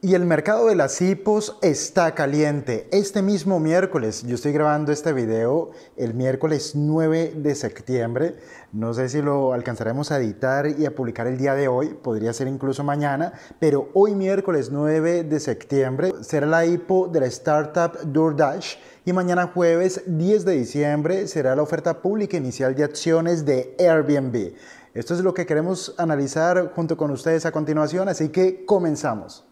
Y el mercado de las hipos está caliente. Este mismo miércoles, yo estoy grabando este video el miércoles 9 de septiembre. No sé si lo alcanzaremos a editar y a publicar el día de hoy, podría ser incluso mañana, pero hoy miércoles 9 de septiembre será la hipo de la startup DoorDash y mañana jueves 10 de diciembre será la oferta pública inicial de acciones de Airbnb. Esto es lo que queremos analizar junto con ustedes a continuación, así que comenzamos.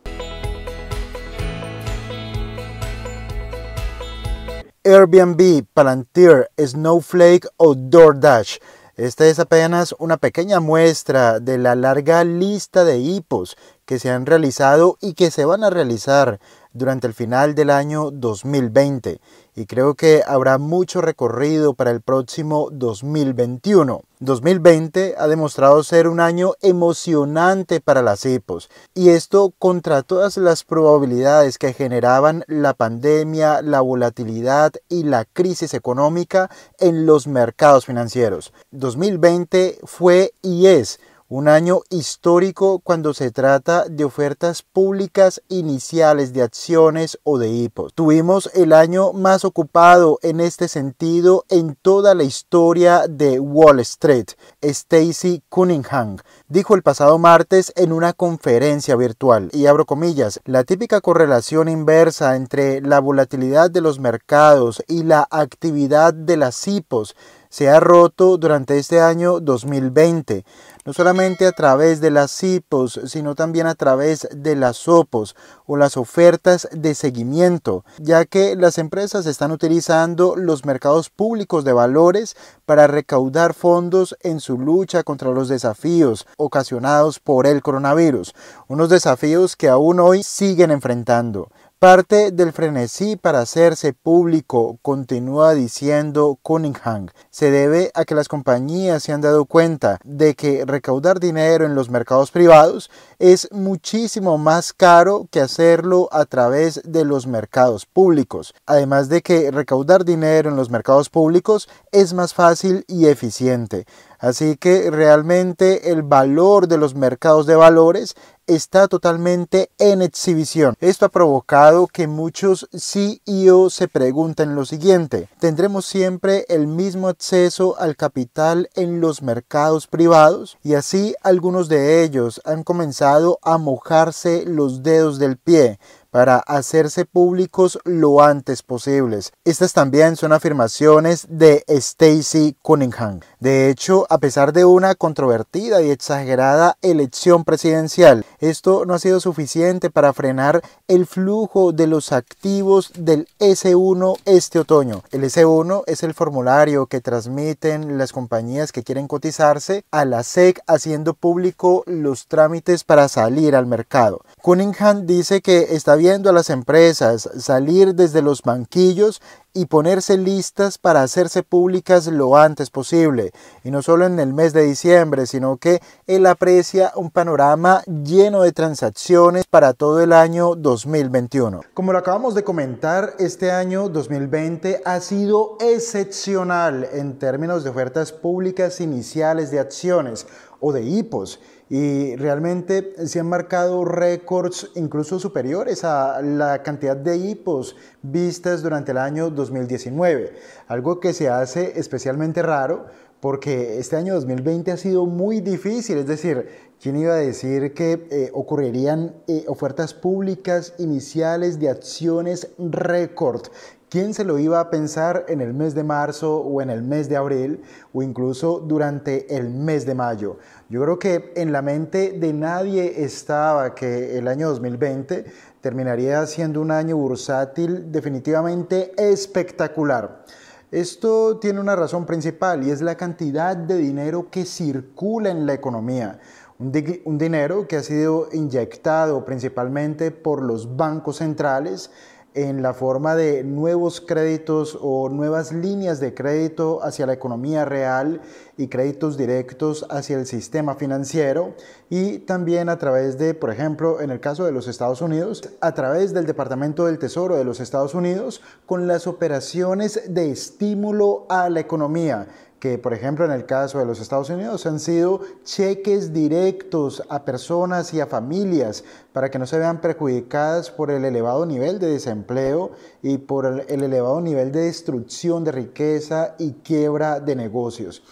Airbnb, Palantir, Snowflake o DoorDash. Esta es apenas una pequeña muestra de la larga lista de hipos que se han realizado y que se van a realizar durante el final del año 2020 y creo que habrá mucho recorrido para el próximo 2021. 2020 ha demostrado ser un año emocionante para las IPOs e y esto contra todas las probabilidades que generaban la pandemia, la volatilidad y la crisis económica en los mercados financieros. 2020 fue y es un año histórico cuando se trata de ofertas públicas iniciales de acciones o de hipos. Tuvimos el año más ocupado en este sentido en toda la historia de Wall Street. Stacy Cunningham dijo el pasado martes en una conferencia virtual, y abro comillas, la típica correlación inversa entre la volatilidad de los mercados y la actividad de las IPOs se ha roto durante este año 2020, no solamente a través de las CIPOS, sino también a través de las opos o las ofertas de seguimiento, ya que las empresas están utilizando los mercados públicos de valores para recaudar fondos en su lucha contra los desafíos ocasionados por el coronavirus, unos desafíos que aún hoy siguen enfrentando parte del frenesí para hacerse público, continúa diciendo Cunningham, se debe a que las compañías se han dado cuenta de que recaudar dinero en los mercados privados es muchísimo más caro que hacerlo a través de los mercados públicos, además de que recaudar dinero en los mercados públicos es más fácil y eficiente. Así que realmente el valor de los mercados de valores está totalmente en exhibición. Esto ha provocado que muchos CEO se pregunten lo siguiente, ¿tendremos siempre el mismo acceso al capital en los mercados privados? Y así algunos de ellos han comenzado a mojarse los dedos del pie para hacerse públicos lo antes posibles. Estas también son afirmaciones de Stacy Cunningham. De hecho, a pesar de una controvertida y exagerada elección presidencial, esto no ha sido suficiente para frenar el flujo de los activos del S1 este otoño. El S1 es el formulario que transmiten las compañías que quieren cotizarse a la SEC haciendo público los trámites para salir al mercado. Cunningham dice que está bien a las empresas, salir desde los banquillos y ponerse listas para hacerse públicas lo antes posible, y no solo en el mes de diciembre, sino que él aprecia un panorama lleno de transacciones para todo el año 2021. Como lo acabamos de comentar, este año 2020 ha sido excepcional en términos de ofertas públicas iniciales de acciones o de hipos y realmente se han marcado récords incluso superiores a la cantidad de hipos vistas durante el año 2020 2019, algo que se hace especialmente raro porque este año 2020 ha sido muy difícil, es decir, ¿quién iba a decir que eh, ocurrirían eh, ofertas públicas iniciales de acciones récord? ¿Quién se lo iba a pensar en el mes de marzo o en el mes de abril o incluso durante el mes de mayo? Yo creo que en la mente de nadie estaba que el año 2020 terminaría siendo un año bursátil definitivamente espectacular. Esto tiene una razón principal y es la cantidad de dinero que circula en la economía. Un, dinero que ha sido inyectado principalmente por los bancos centrales en la forma de nuevos créditos o nuevas líneas de crédito hacia la economía real y créditos directos hacia el sistema financiero y también a través de, por ejemplo, en el caso de los Estados Unidos, a través del Departamento del Tesoro de los Estados Unidos con las operaciones de estímulo a la economía que por ejemplo en el caso de los Estados Unidos han sido cheques directos a personas y a familias para que no se vean perjudicadas por el elevado nivel de desempleo y por el elevado nivel de destrucción de riqueza y quiebra de negocios.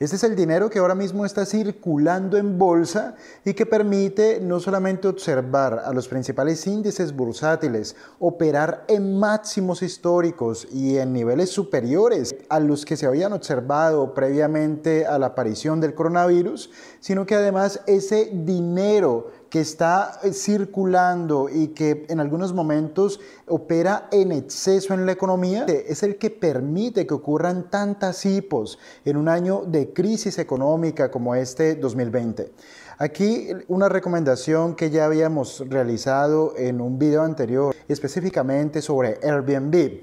Este es el dinero que ahora mismo está circulando en bolsa y que permite no solamente observar a los principales índices bursátiles, operar en máximos históricos y en niveles superiores a los que se habían observado previamente a la aparición del coronavirus, sino que además ese dinero que está eh, circulando y que en algunos momentos opera en exceso en la economía, es el que permite que ocurran tantas hipos en un año de crisis económica como este 2020. Aquí una recomendación que ya habíamos realizado en un video anterior, específicamente sobre Airbnb.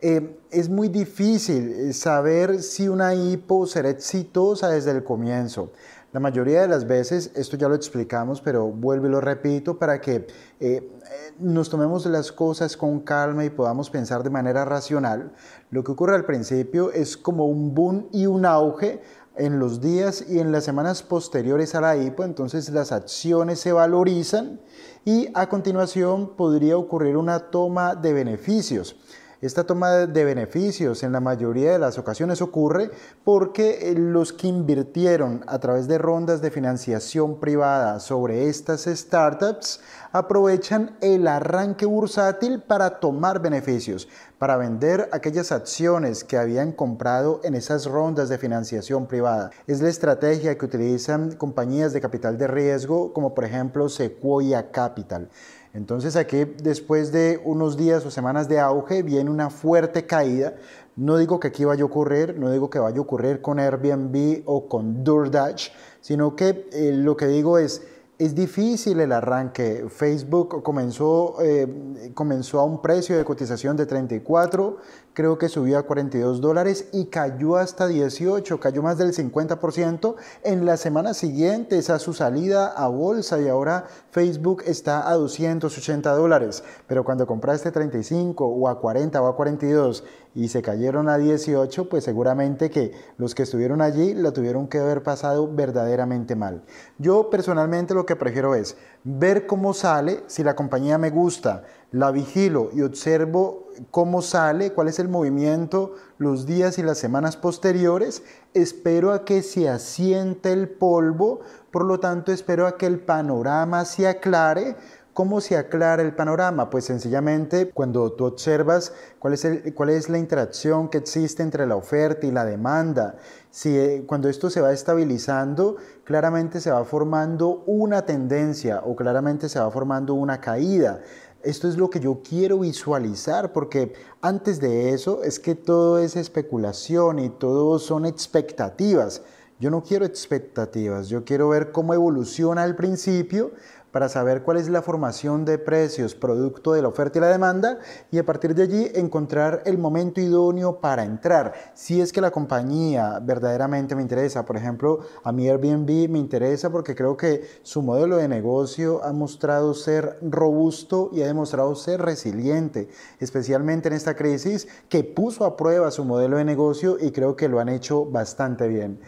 Eh, es muy difícil saber si una hipo será exitosa desde el comienzo. La mayoría de las veces, esto ya lo explicamos, pero vuelvo y lo repito para que eh, nos tomemos las cosas con calma y podamos pensar de manera racional. Lo que ocurre al principio es como un boom y un auge en los días y en las semanas posteriores a la IPO, entonces las acciones se valorizan y a continuación podría ocurrir una toma de beneficios. Esta toma de beneficios en la mayoría de las ocasiones ocurre porque eh, los que invirtieron a través de rondas de financiación privada sobre estas startups aprovechan el arranque bursátil para tomar beneficios, para vender aquellas acciones que habían comprado en esas rondas de financiación privada. Es la estrategia que utilizan compañías de capital de riesgo como por ejemplo Sequoia Capital. Entonces aquí después de unos días o semanas de auge viene una fuerte caída. No digo que aquí vaya a ocurrir, no digo que vaya a ocurrir con Airbnb o con DoorDash, sino que eh, lo que digo es es difícil el arranque. Facebook comenzó, eh, comenzó a un precio de cotización de 34, creo que subió a 42 dólares y cayó hasta 18, cayó más del 50% en las semanas siguientes a su salida a bolsa y ahora Facebook está a 280 dólares. Pero cuando compraste 35 o a 40 o a 42 y se cayeron a 18, pues seguramente que los que estuvieron allí la tuvieron que haber pasado verdaderamente mal. Yo personalmente lo que prefiero es ver cómo sale, si la compañía me gusta, la vigilo y observo cómo sale, cuál es el movimiento los días y las semanas posteriores, espero a que se asiente el polvo, por lo tanto espero a que el panorama se aclare ¿Cómo se aclara el panorama? Pues sencillamente cuando tú observas cuál es, la interacción que existe entre la oferta y la demanda. Si, eh, cuando esto se va estabilizando, claramente se va formando una tendencia o claramente se va formando una caída. Esto es lo que yo quiero visualizar, porque antes de eso es que todo es especulación y todo son expectativas. Yo no quiero expectativas, yo quiero ver cómo evoluciona al principio para saber cuál es la formación de precios producto de la oferta y la demanda y a partir de allí encontrar el momento idóneo para entrar. Si es que la compañía verdaderamente me interesa, por ejemplo, a mi Airbnb me interesa porque creo que su modelo de negocio ha mostrado ser robusto y ha demostrado ser resiliente, especialmente en esta crisis que puso a prueba su modelo de negocio y creo que lo han hecho bastante bien.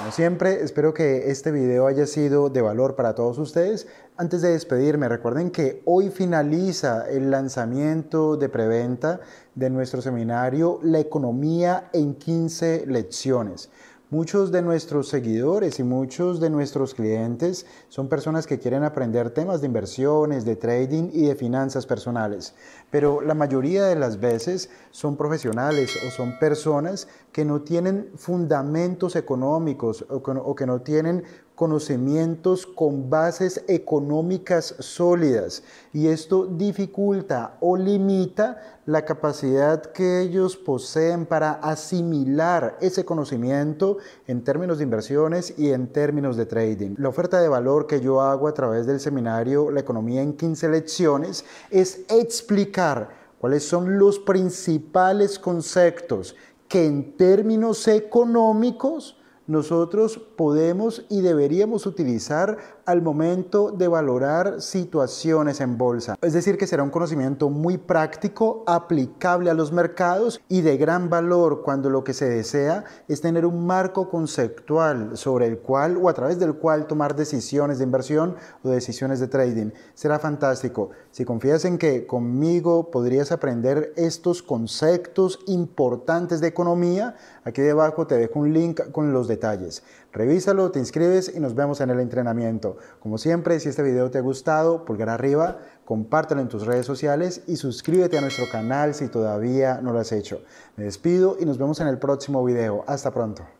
Como siempre, espero que este video haya sido de valor para todos ustedes. Antes de despedirme, recuerden que hoy finaliza el lanzamiento de preventa de nuestro seminario La economía en 15 lecciones. Muchos de nuestros seguidores y muchos de nuestros clientes son personas que quieren aprender temas de inversiones, de trading y de finanzas personales, pero la mayoría de las veces son profesionales o son personas que no tienen fundamentos económicos o que no, tienen conocimientos con bases económicas sólidas y esto dificulta o limita la capacidad que ellos poseen para asimilar ese conocimiento en términos de inversiones y en términos de trading. La oferta de valor que yo hago a través del seminario La economía en 15 lecciones es explicar cuáles son los principales conceptos que en términos económicos nosotros podemos y deberíamos utilizar momento de valorar situaciones en bolsa. Es decir, que será un conocimiento muy práctico, aplicable a los mercados y de gran valor cuando lo que se desea es tener un marco conceptual sobre el cual o a través del cual tomar decisiones de inversión o decisiones de trading. Será fantástico. Si confías en que conmigo podrías aprender estos conceptos importantes de economía, aquí debajo te dejo un link con los detalles. Revísalo, te inscribes y nos vemos en el entrenamiento. Como siempre, si este video te ha gustado, pulgar arriba, compártelo en tus redes sociales y suscríbete a nuestro canal si todavía no lo has hecho. Me despido y nos vemos en el próximo video. Hasta pronto.